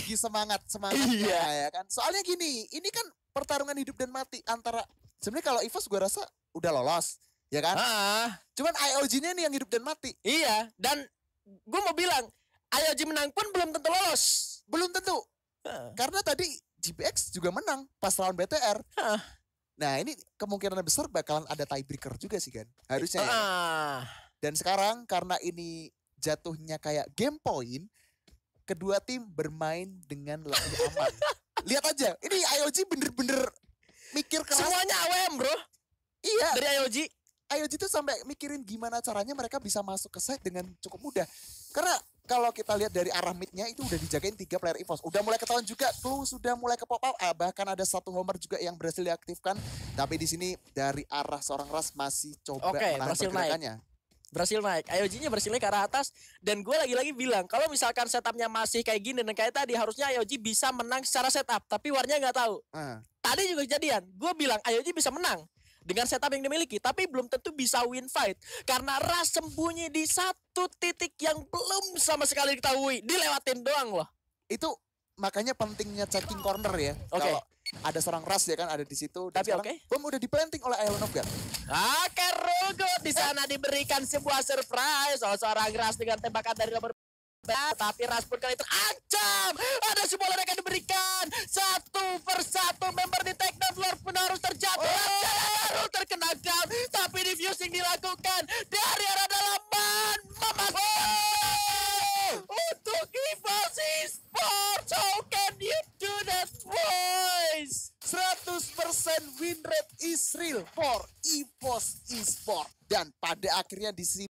lagi semangat semangat iya. ya kan soalnya gini ini kan pertarungan hidup dan mati antara sebenarnya kalau Ivos gue rasa udah lolos ya kan ah. cuman IOG-nya nih yang hidup dan mati iya dan gue mau bilang IOG menang pun belum tentu lolos belum tentu ah. karena tadi GPX juga menang pas lawan BTR ah. nah ini kemungkinan besar bakalan ada tiebreaker juga sih kan harusnya ah. ya. dan sekarang karena ini jatuhnya kayak game point kedua tim bermain dengan lebih aman. Lihat aja, ini IOG bener-bener mikir keras. Semuanya AWM bro. Iya. Dari IOG. IOG tuh sampai mikirin gimana caranya mereka bisa masuk ke site dengan cukup mudah. Karena kalau kita lihat dari arah midnya itu udah dijagain tiga player EVOS. Udah mulai ketahuan juga tuh sudah mulai ke pop up. Ah, bahkan ada satu homer juga yang berhasil diaktifkan. Tapi di sini dari arah seorang Ras masih coba okay, menahan pergerakannya. Naik berhasil naik. IOG-nya naik ke arah atas dan gue lagi-lagi bilang kalau misalkan setupnya masih kayak gini dan kayak tadi harusnya IOG bisa menang secara setup tapi warnya nggak tahu. Uh. Tadi juga kejadian, gue bilang IOG bisa menang dengan setup yang dimiliki tapi belum tentu bisa win fight karena Ras sembunyi di satu titik yang belum sama sekali diketahui dilewatin doang loh. Itu makanya pentingnya checking corner ya. Oke. Okay. ada seorang ras ya kan ada di situ. Tapi oke. Okay. Bom udah diplanting oleh Iron of God. Gogo. Di sana diberikan sebuah surprise oleh seorang Ras dengan tembakan dari nomor tapi Ras pun kali itu ancam. Ada sebuah ledakan diberikan. Satu persatu member di Tekno Floor pun harus terjatuh. Oh. terkena down. Tapi diffusing dilakukan. 100% win rate is real for epos Esport. Dan pada akhirnya di sini